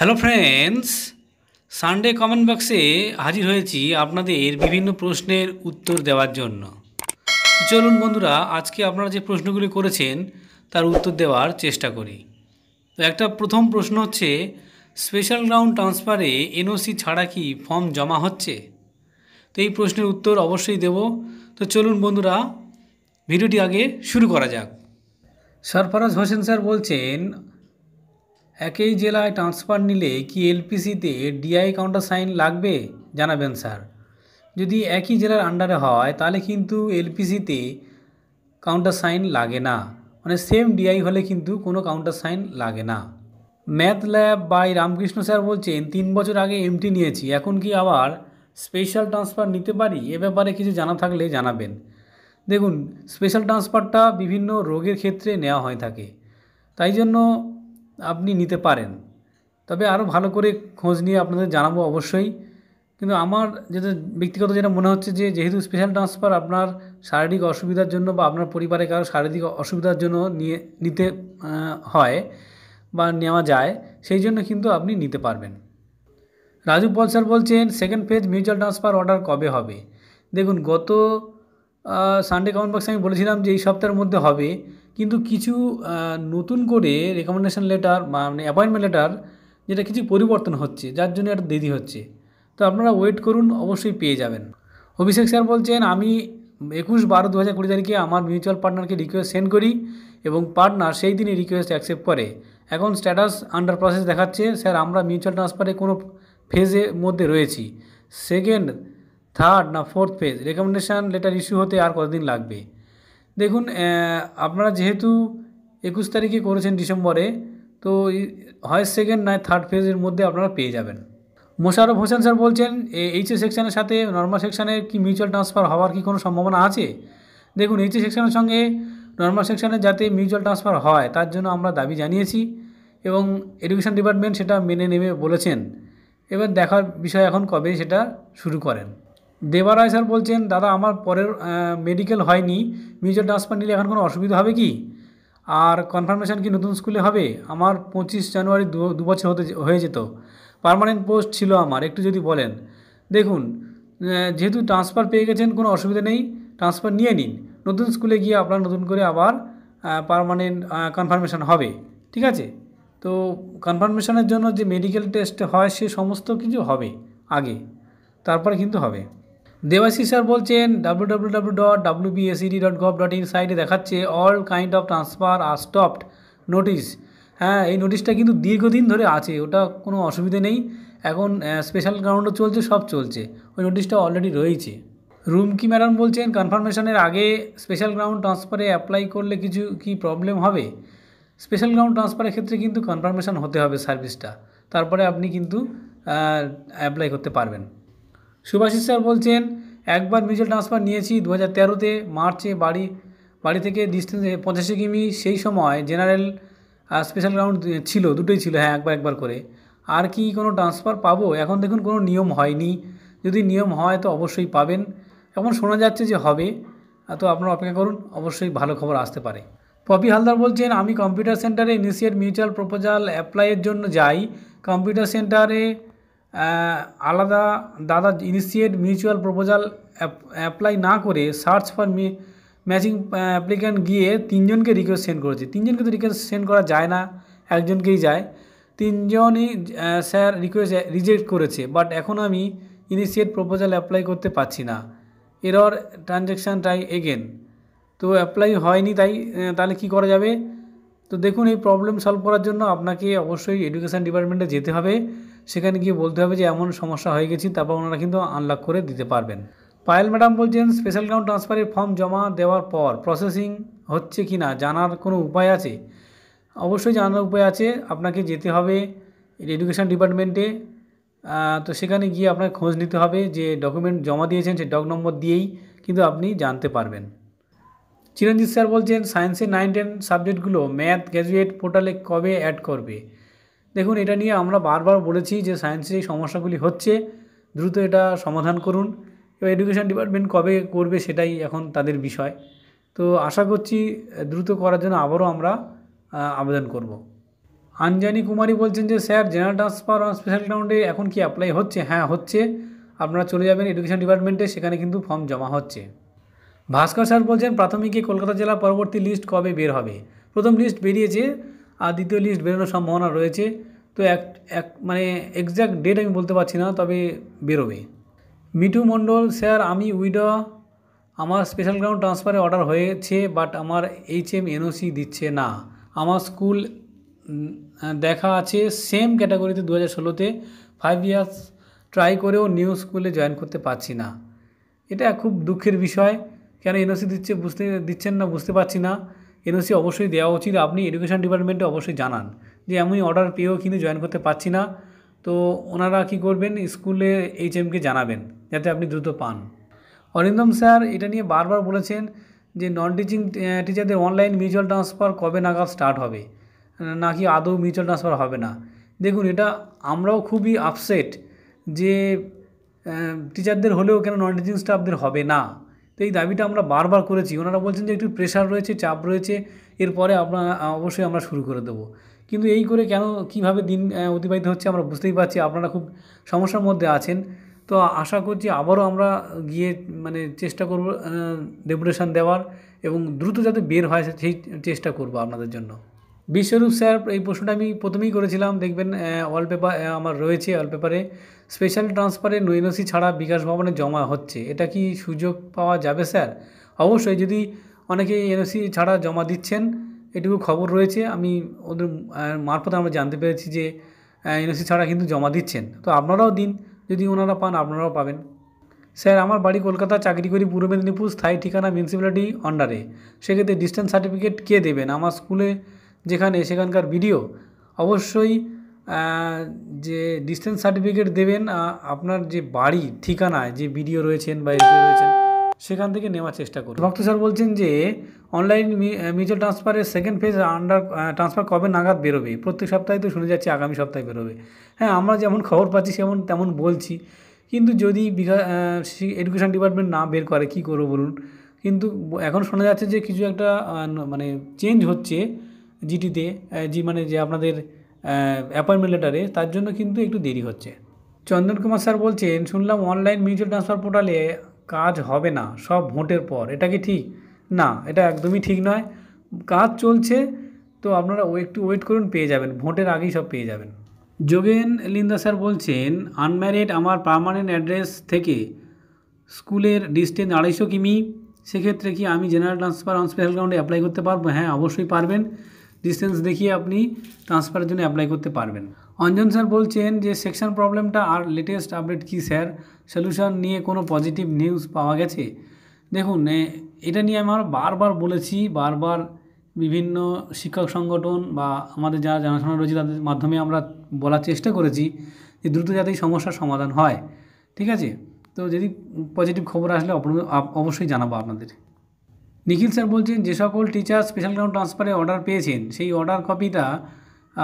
Hello friends Sunday comment বক্সে হাজির হয়েছি আপনাদের বিভিন্ন প্রশ্নের উত্তর দেওয়ার জন্য চলুন বন্ধুরা আজকে আপনারা যে প্রশ্নগুলি করেছেন তার উত্তর দেওয়ার চেষ্টা করি তো একটা প্রথম প্রশ্ন হচ্ছে স্পেশাল গ্রাউন্ড ট্রান্সফারে এনওসি ছাড়া কি ফর্ম জমা হচ্ছে তো এই প্রশ্নের উত্তর অবশ্যই দেব তো চলুন বন্ধুরা ভিডিওটি আগে শুরু করা যাক সরফরাজ হোসেন স্যার বলছেন একই জেলায় ট্রান্সফার নিলে কি এলপিসিতে ডিআই কাউন্টার সাইন লাগবে জানাবেন স্যার যদি একই জেলার আন্ডারে হয় তাহলে কিন্তু এলপিসিতে কাউন্টার সাইন লাগে না মানে সেম ডিআই হলে কিন্তু কোনো কাউন্টার সাইন লাগে না math lab by Ramkrishna sir বলছেন তিন বছর আগে এমটি নিয়েছি এখন কি আবার স্পেশাল ট্রান্সফার নিতে পারি এ ব্যাপারে কিছু জানা থাকলে জানাবেন দেখুন স্পেশাল ট্রান্সফারটা বিভিন্ন রোগের ক্ষেত্রে নেওয়া হয়ে থাকে তাই জন্য আপনি নিতে পারেন তবে আরও ভালো করে খোঁজ নিয়ে আপনাদের জানাবো অবশ্যই কিন্তু আমার যেটা ব্যক্তিগত যেটা মনে হচ্ছে যে যেহেতু স্পেশাল ট্রান্সফার আপনার শারীরিক অসুবিধার জন্য বা আপনার পরিবারে কারো শারীরিক অসুবিধার জন্য নিয়ে নিতে হয় বা নেওয়া যায় সেই জন্য কিন্তু আপনি নিতে পারবেন রাজু পল স্যার বলছেন second phase mutual transfer order কবে হবে দেখুন গত সানডে কমেন্ট বক্সে আমি বলেছিলাম যে এই সপ্তাহের মধ্যে হবে কিন্তু কিছু নতুন করে রেকমেন্ডেশন লেটার বা মানে অ্যাপয়েন্টমেন্ট লেটার যেটা কিছু পরিবর্তন হচ্ছে যার জন্য একটা দেরি হচ্ছে তো আপনারা ওয়েট করুন অবশ্যই পেয়ে যাবেন অভিষেক স্যার বলছেন আমি একুশ বারো দু হাজার কুড়ি তারিখে আমার মিউচুয়াল পার্টনারকে রিকোয়েস্ট সেন্ড করি এবং পার্টনার সেই দিনই রিকোয়েস্ট অ্যাকসেপ্ট করে এখন স্ট্যাটাস আন্ডার প্রসেস দেখাচ্ছে স্যার আমরা মিউচুয়াল ট্রান্সফারে কোনো ফেজের মধ্যে রয়েছি সেকেন্ড থার্ড না fourth phase recommendation letter issue হতে আর কতদিন লাগবে দেখুন আপনারা যেহেতু একুশ তারিখে করেছেন ডিসেম্বরে তো হয় সেকেন্ড নয় থার্ড ফেজের মধ্যে আপনারা পেয়ে যাবেন মোশারফ হোসেন স্যার বলছেন এইচএ সেকশনের সাথে নর্মাল সেকশানে কি মিউচুয়াল ট্রান্সফার হওয়ার কি কোনো সম্ভাবনা আছে দেখুন এইচএ সেকশনের সঙ্গে নর্মাল সেকশানে যাতে মিউচুয়াল ট্রান্সফার হয় তার জন্য আমরা দাবি জানিয়েছি এবং এডুকেশন ডিপার্টমেন্ট সেটা মেনে নেবে বলেছেন এবার দেখার বিষয় এখন কবে সেটা শুরু করেন দেবারায় স্যার বলছেন দাদা আমার পরের মেডিকেল হয়নি মিউচুয়াল ট্রান্সফার নিলে এখন কোনো অসুবিধা হবে কি আর কনফার্মেশন কি নতুন স্কুলে হবে আমার পঁচিশ জানুয়ারি দু বছর হতে হয়ে যেত পারমানেন্ট পোস্ট ছিল আমার একটু যদি বলেন দেখুন যেহেতু ট্রান্সফার পেয়ে গেছেন কোনো অসুবিধা নেই ট্রান্সফার নিয়ে নিন নতুন স্কুলে গিয়ে আপনার নতুন করে আবার পারমানেন্ট কনফার্মেশন হবে ঠিক আছে তো কনফার্মেশনের জন্য যে মেডিকেল টেস্ট হয় সে সমস্ত কিছু হবে আগে তারপরে কিন্তু হবে দেবাশিস স্যার বলছেন W W dot dot gov dot সাইটে দেখাচ্ছে all kind of transfer are stopped notice হ্যাঁ এই নোটিশটা কিন্তু দীর্ঘদিন ধরে আছে ওটা কোনো অসুবিধে নেই এখন স্পেশাল গ্রাউন্ডও চলছে সব চলছে ওই নোটিশটা অলরেডি রয়েছে রুমকি ম্যাডাম বলছেন কনফার্মেশনের আগে স্পেশাল গ্রাউন্ড ট্রান্সফারে অ্যাপ্লাই করলে কিছু কি প্রবলেম হবে স্পেশাল গ্রাউন্ড ট্রান্সফারের ক্ষেত্রে কিন্তু কনফার্মেশন হতে হবে সার্ভিসটা তারপরে আপনি কিন্তু অ্যাপ্লাই করতে পারবেন সুভাষিস স্যার বলছেন একবার মিউচুয়াল ট্রান্সফার নিয়েছি দু হাজার তেরোতে মার্চে বাড়ি বাড়ি থেকে ডিস্টেন্স পঁচাশি কিমি সেই সময় জেনারেল স্পেশাল গ্রাউন্ড ছিল দুটোই ছিল হ্যাঁ একবার একবার করে আর কি কোনো ট্রান্সফার পাবো এখন দেখুন কোনো নিয়ম হয়নি যদি নিয়ম হয় তো অবশ্যই পাবেন এখন শোনা যাচ্ছে যে হবে তো আপনারা অপেক্ষা করুন অবশ্যই ভালো খবর আসতে পারে পপি হালদার বলছেন আমি কম্পিউটার সেন্টারে ইনিশিয়েট মিউচুয়াল প্রপোজাল অ্যাপ্লাইয়ের জন্য যাই কম্পিউটার সেন্টারে আলাদা দাদা ইনিশিয়েট মিউচুয়াল প্রপোজাল অ্যাপ্লাই না করে সার্চ ফর ম্যাচিং অ্যাপ্লিক্যান্ট গিয়ে তিনজনকে রিকোয়েস্ট সেন্ড করেছে তিনজনকে তো রিকোয়েস্ট সেন্ড করা যায় না একজনকেই যায় তিনজনই স্যার রিকোয়েস্ট রিজেক্ট করেছে বাট এখন আমি ইনিশিয়েট প্রপোজাল অ্যাপ্লাই করতে পারছি না এরর ট্রানজ্যাকশান ট্রাই এগেন তো অ্যাপ্লাই হয়নি তাই তাহলে কি করা যাবে তো দেখুন এই প্রবলেম সলভ করার জন্য আপনাকে অবশ্যই এডুকেশান ডিপার্টমেন্টে যেতে হবে সেখানে গিয়ে বলতে হবে যে এমন সমস্যা হয়ে গেছে তারপর ওনারা কিন্তু আনলক করে দিতে পারবেন পায়েল ম্যাডাম বলছেন স্পেশাল গ্রাউন্ড ট্রান্সফারের ফর্ম জমা দেওয়ার পর প্রসেসিং হচ্ছে কি না জানার কোনো উপায় আছে অবশ্যই জানার উপায় আছে আপনাকে যেতে হবে এডুকেশান ডিপার্টমেন্টে তো সেখানে গিয়ে আপনাকে খোঁজ নিতে হবে যে ডকুমেন্ট জমা দিয়েছেন সেই ডক নম্বর দিয়েই কিন্তু আপনি জানতে পারবেন চিরঞ্জিত স্যার বলছেন সায়েন্সের নাইন টেন সাবজেক্টগুলো ম্যাথ গ্র্যাজুয়েট পোর্টালে কবে অ্যাড করবে দেখুন এটা নিয়ে আমরা বারবার বলেছি যে সায়েন্সের এই সমস্যাগুলি হচ্ছে দ্রুত এটা সমাধান করুন এবার এডুকেশান ডিপার্টমেন্ট কবে করবে সেটাই এখন তাদের বিষয় তো আশা করছি দ্রুত করার জন্য আবারও আমরা আবেদন করব। আঞ্জানি কুমারী বলছেন যে স্যার জেনারেল ট্রান্সফার স্পেশাল গ্রাউন্ডে এখন কি অ্যাপ্লাই হচ্ছে হ্যাঁ হচ্ছে আপনারা চলে যাবেন এডুকেশান ডিপার্টমেন্টে সেখানে কিন্তু ফর্ম জমা হচ্ছে ভাস্কর স্যার বলছেন প্রাথমিকে কলকাতা জেলা পরবর্তী লিস্ট কবে বের হবে প্রথম লিস্ট বেরিয়েছে আর দ্বিতীয় লিস্ট বেরোনোর সম্ভাবনা রয়েছে তো এক এক মানে এক্স্যাক্ট ডেট আমি বলতে পারছি না তবে বেরোবে মিঠু মণ্ডল স্যার আমি উইডো আমার স্পেশাল গ্রাউন্ড ট্রান্সফারে অর্ডার হয়েছে বাট আমার এইচ এম এনওসি দিচ্ছে না আমার স্কুল দেখা আছে সেম ক্যাটাগরিতে দু হাজার ষোলোতে ফাইভ ইয়ার্স ট্রাই করেও নিউ স্কুলে জয়েন করতে পারছি না এটা খুব দুঃখের বিষয় কেন এনওসি দিচ্ছে বুঝতে দিচ্ছেন না বুঝতে পারছি না এনওসি অবশ্যই দেওয়া উচিত আপনি এডুকেশন ডিপার্টমেন্টে অবশ্যই জানান যে এমনই অর্ডার পেয়েও কিন্তু জয়েন করতে পারছি না তো ওনারা কি করবেন স্কুলে এইচএমকে জানাবেন যাতে আপনি দ্রুত পান অরিন্দম স্যার এটা নিয়ে বারবার বলেছেন যে নন টিচিং টিচারদের অনলাইন মিউচুয়াল ট্রান্সফার কবে নাগাদ স্টার্ট হবে নাকি আদৌ মিউচুয়াল ট্রান্সফার হবে না দেখুন এটা আমরাও খুবই আপসেট যে টিচারদের হলেও কেন নন টিচিং স্টাফদের হবে না তো এই দাবিটা আমরা বারবার করেছি ওনারা বলছেন যে একটু প্রেশার রয়েছে চাপ রয়েছে এরপরে আমরা অবশ্যই আমরা শুরু করে দেবো কিন্তু এই করে কেন কিভাবে দিন অতিবাহিত হচ্ছে আমরা বুঝতেই পারছি আপনারা খুব সমস্যার মধ্যে আছেন তো আশা করছি আবারও আমরা গিয়ে মানে চেষ্টা করব ডেপুটেশান দেওয়ার এবং দ্রুত যাতে বের হয় সেই চেষ্টা করব আপনাদের জন্য বিশ্বরূপ স্যার এই প্রশ্নটা আমি প্রথমেই করেছিলাম দেখবেন ওয়ালপেপার আমার রয়েছে ওয়ালপেপারে স্পেশাল ট্রান্সফারে নৈনসি ছাড়া বিকাশ ভবনে জমা হচ্ছে এটা কি সুযোগ পাওয়া যাবে স্যার অবশ্যই যদি অনেকে এনওসি ছাড়া জমা দিচ্ছেন এটুকু খবর রয়েছে আমি ওদের মারফত আমরা জানতে পেরেছি যে এনওসি ছাড়া কিন্তু জমা দিচ্ছেন তো আপনারাও দিন যদি ওনারা পান আপনারাও পাবেন স্যার আমার বাড়ি কলকাতা চাকরি করি পূর্ব মেদিনীপুর স্থায়ী ঠিকানা মিউনিসিপ্যালিটি অন্ডারে সেক্ষেত্রে ডিস্টেন্স সার্টিফিকেট কে দেবেন আমার স্কুলে যেখানে সেখানকার ভিডিও অবশ্যই যে ডিস্টেন্স সার্টিফিকেট দেবেন আপনার যে বাড়ি ঠিকানায় যে ভিডিও রয়েছেন বা এসডিও রয়েছেন সেখান থেকে নেওয়ার চেষ্টা করুন ভক্ত স্যার বলছেন যে অনলাইন মিউচুয়াল ট্রান্সফারের সেকেন্ড ফেজ আন্ডার ট্রান্সফার কবে নাগাদ বেরোবে প্রত্যেক সপ্তাহে তো শুনে যাচ্ছি আগামী সপ্তাহে বেরোবে হ্যাঁ আমরা যেমন খবর পাচ্ছি সেমন তেমন বলছি কিন্তু যদি এডুকেশান ডিপার্টমেন্ট না বের করে কি করবো বলুন কিন্তু এখন শোনা যাচ্ছে যে কিছু একটা মানে চেঞ্জ হচ্ছে জিটিতে জি মানে যে আপনাদের অ্যাপয়েন্টমেন্ট লেটারে তার জন্য কিন্তু একটু দেরি হচ্ছে চন্দন কুমার স্যার বলছেন শুনলাম অনলাইন মিউচুয়াল ট্রান্সফার পোর্টালে কাজ হবে না সব ভোটের পর এটা কি ঠিক না এটা একদমই ঠিক নয় কাজ চলছে তো আপনারা একটু ওয়েট করুন পেয়ে যাবেন ভোটের আগেই সব পেয়ে যাবেন যোগেন লিন্দা স্যার বলছেন আনম্যারিড আমার পারমানেন্ট অ্যাড্রেস থেকে স্কুলের ডিস্টেন্স আড়াইশো কিমি সেক্ষেত্রে কি আমি জেনারেল ট্রান্সফার অন স্পেশাল গ্রাউন্ডে অ্যাপ্লাই করতে পারবো হ্যাঁ অবশ্যই পারবেন ডিস্টেন্স দেখিয়ে আপনি ট্রান্সফারের জন্য অ্যাপ্লাই করতে পারবেন অঞ্জন স্যার বলছেন যে সেকশন প্রবলেমটা আর লেটেস্ট আপডেট কী স্যার সলিউশন নিয়ে কোনো পজিটিভ নিউজ পাওয়া গেছে দেখুন এটা নিয়ে আমার বারবার বলেছি বারবার বিভিন্ন শিক্ষক সংগঠন বা আমাদের যারা জানাশোনা রয়েছে তাদের মাধ্যমে আমরা বলার চেষ্টা করেছি যে দ্রুত যাতে সমস্যার সমাধান হয় ঠিক আছে তো যদি পজিটিভ খবর আসলে অবশ্যই জানাবো আপনাদের নিখিল স্যার বলছেন যে সকল টিচার স্পেশাল গ্রাউন্ড ট্রান্সফারে অর্ডার পেয়েছেন সেই অর্ডার কপিটা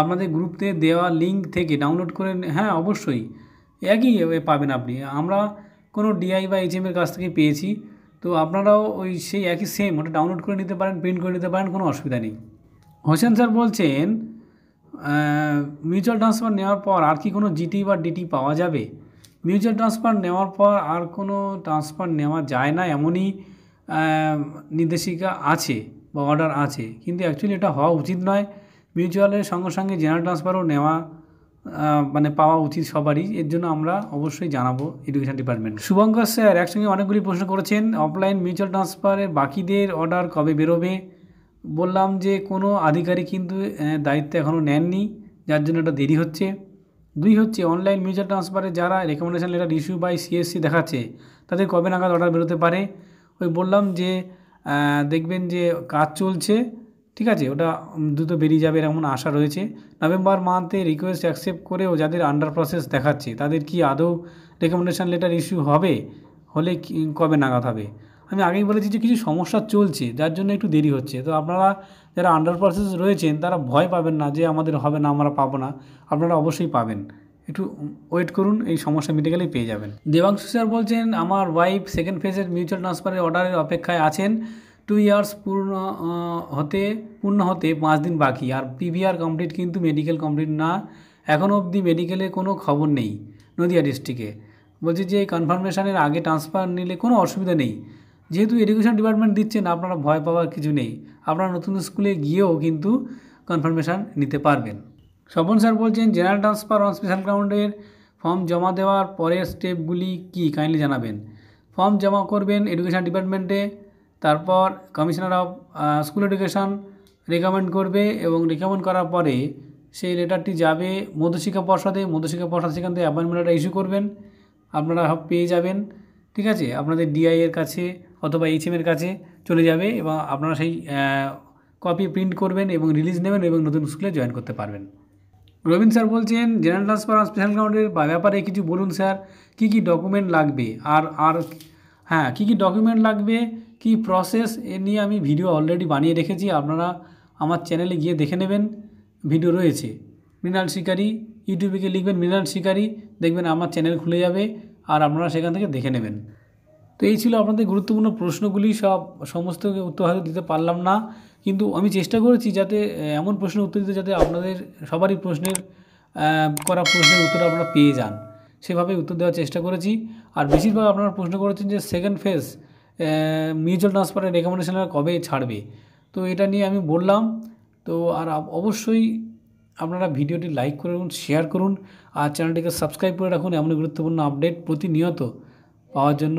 আপনাদের গ্রুপতে দেওয়া লিঙ্ক থেকে ডাউনলোড করে হ্যাঁ অবশ্যই একই পাবেন আপনি আমরা কোনো ডিআই বা এইচএমের কাছ থেকে পেয়েছি তো আপনারাও ওই সেই একই সেম ওটা ডাউনলোড করে নিতে পারেন প্রিন্ট করে নিতে পারেন কোনো অসুবিধা নেই হোসেন স্যার বলছেন মিউচুয়াল ট্রান্সফার নেওয়ার পর আর কি কোনো জিটি বা ডিটি পাওয়া যাবে মিউচুয়াল ট্রান্সফার নেওয়ার পর আর কোনো ট্রান্সফার নেওয়া যায় না এমনই নির্দেশিকা আছে বা অর্ডার আছে কিন্তু অ্যাকচুয়ালি এটা হওয়া উচিত নয় মিউচুয়ালের সঙ্গে সঙ্গে জেনারেল ট্রান্সফারও নেওয়া মানে পাওয়া উচিত সবারই এর জন্য আমরা অবশ্যই জানাবো এডুকেশন ডিপার্টমেন্ট শুভঙ্কর স্যার একসঙ্গে অনেকগুলি প্রশ্ন করেছেন অফলাইন মিউচুয়াল ট্রান্সফারে বাকিদের অর্ডার কবে বেরোবে বললাম যে কোনো আধিকারিক কিন্তু দায়িত্ব এখনও নেননি যার জন্য এটা দেরি হচ্ছে দুই হচ্ছে অনলাইন মিউচুয়াল ট্রান্সফারে যারা recommendation letter issue by CSC দেখাচ্ছে তাদের কবে নাগাদ অর্ডার বেরোতে পারে ওই বললাম যে দেখবেন যে কাজ চলছে ঠিক আছে ওটা দ্রুত বেরিয়ে যাবে এমন আশা রয়েছে নভেম্বর মান্থে রিকোয়েস্ট অ্যাকসেপ্ট করেও যাদের আন্ডার প্রসেস দেখাচ্ছে তাদের কি আদৌ রেকমেন্ডেশান লেটার ইস্যু হবে হলে কবে নাগাদ হবে আমি আগেই বলেছি যে কিছু সমস্যা চলছে যার জন্য একটু দেরি হচ্ছে তো আপনারা যারা আন্ডার প্রসেস রয়েছেন তারা ভয় পাবেন না যে আমাদের হবে না আমরা পাবো না আপনারা অবশ্যই পাবেন একটু ওয়েট করুন এই সমস্যা মিটে গেলেই পেয়ে যাবেন দেবাংশু স্যার বলছেন আমার ওয়াইফ সেকেন্ড ফেজের মিউচুয়াল ট্রান্সফারের অর্ডারের অপেক্ষায় আছেন টু ইয়ার্স পূর্ণ হতে পূর্ণ হতে পাঁচ দিন বাকি আর পিভিআর কমপ্লিট কিন্তু মেডিকেল কমপ্লিট না এখনও অবধি মেডিকেলে কোনো খবর নেই নদিয়া ডিস্ট্রিক্টে বলছি যে কনফার্মেশনের আগে ট্রান্সফার নিলে কোনো অসুবিধা নেই যেহেতু এডুকেশন ডিপার্টমেন্ট দিচ্ছেন আপনারা ভয় পাওয়ার কিছু নেই আপনারা নতুন স্কুলে গিয়েও কিন্তু কনফার্মেশান নিতে পারবেন স্বপন স্যার বলছেন জেনারেল ট্রান্সফার অন স্পেশাল গ্রাউন্ডের ফর্ম জমা দেওয়ার পরের স্টেপগুলি কী কাইন্ডলি জানাবেন ফর্ম জমা করবেন এডুকেশান ডিপার্টমেন্টে তারপর commissioner of school education recommend করবে এবং রেকমেন্ড করার পরে সেই লেটারটি যাবে মধ্যশিক্ষা পর্ষদে মধ্যশিক্ষা পর্ষদ সেখান থেকে অ্যাপয়েন্টমেন্ট ইস্যু করবেন আপনারা পেয়ে যাবেন ঠিক আছে আপনাদের ডিআইয়ের কাছে অথবা এইচএম এর কাছে চলে যাবে এবং আপনারা সেই কপি প্রিন্ট করবেন এবং রিলিজ নেবেন এবং নতুন স্কুলে জয়েন করতে পারবেন রবীন্দ্র স্যার বলছেন জেনারেল ট্রান্সফার আর স্পেশাল গ্রাউন্ডের ব্যাপারে কিছু বলুন স্যার কি কি ডকুমেন্ট লাগবে আর আর হ্যাঁ কি কি ডকুমেন্ট লাগবে কি প্রসেস এ নিয়ে আমি ভিডিও অলরেডি বানিয়ে রেখেছি আপনারা আমার চ্যানেলে গিয়ে দেখে নেবেন ভিডিও রয়েছে মৃণাল শিকারি ইউটিউবে গিয়ে লিখবেন মৃণাল শিকারি দেখবেন আমার চ্যানেল খুলে যাবে আর আপনারা সেখান থেকে দেখে নেবেন তো এই ছিল আপনাদের গুরুত্বপূর্ণ প্রশ্নগুলি সব সমস্ত উত্তর হয়তো দিতে পারলাম না কিন্তু আমি চেষ্টা করেছি যাতে এমন প্রশ্নের উত্তর দিতে যাতে আপনাদের সবারই প্রশ্নের করা প্রশ্নের উত্তর আপনারা পেয়ে যান সেভাবে উত্তর দেওয়ার চেষ্টা করেছি আর বেশিরভাগ আপনারা প্রশ্ন করেছেন যে সেকেন্ড ফেজ মিউচুয়াল ট্রান্সফারের রেকমেন্ডেশনটা কবে ছাড়বে তো এটা নিয়ে আমি বললাম তো আর অবশ্যই আপনারা ভিডিওটি লাইক করুন শেয়ার করুন আর চ্যানেলটিকে সাবস্ক্রাইব করে রাখুন এমন গুরুত্বপূর্ণ আপডেট প্রতিনিয়ত পাওয়ার জন্য